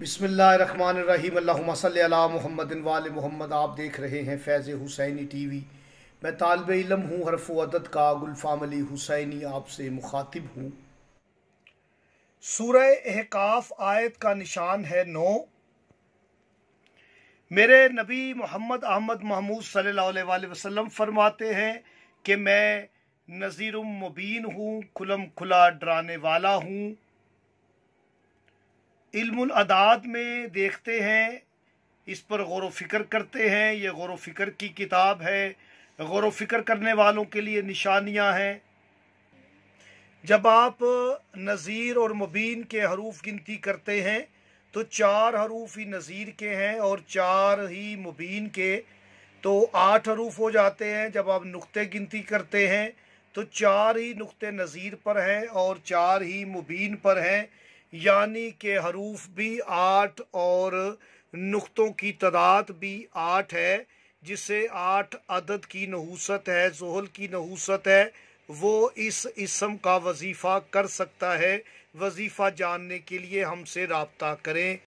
بسم اللہ الرحمن الرحیم اللہم صلی اللہ محمد وال محمد آپ دیکھ رہے ہیں فیض حسینی ٹی وی میں طالب علم ہوں حرف و عدد کا گلفام علی حسینی آپ سے مخاطب ہوں سورہ احقاف آیت کا نشان ہے نو میرے نبی محمد احمد محمود صلی اللہ علیہ وآلہ وسلم فرماتے ہیں کہ میں نظیر مبین ہوں کھلم کھلا ڈرانے والا ہوں علم الاداد میں دیکھتے ہیں اس پر غور و فکر کرتے ہیں یہ غور و فکر کی کتاب ہے غور و فکر کرنے والوں کے لیے نشانیاں ہیں جب آپ نظیر اور مبین کے حروف گنتی کرتے ہیں تو چار حروف ہی نظیر کے ہیں اور چار ہی مبین کے تو آٹھ حروف ہو جاتے ہیں جب آپ نقطے گنتی کرتے ہیں تو چار ہی نقطہ نظیر پر ہیں اور چار ہی مبین پر ہیں یعنی کہ حروف بھی آٹھ اور نقطوں کی تعداد بھی آٹھ ہے جسے آٹھ عدد کی نحوست ہے زحل کی نحوست ہے وہ اس اسم کا وظیفہ کر سکتا ہے وظیفہ جاننے کے لیے ہم سے رابطہ کریں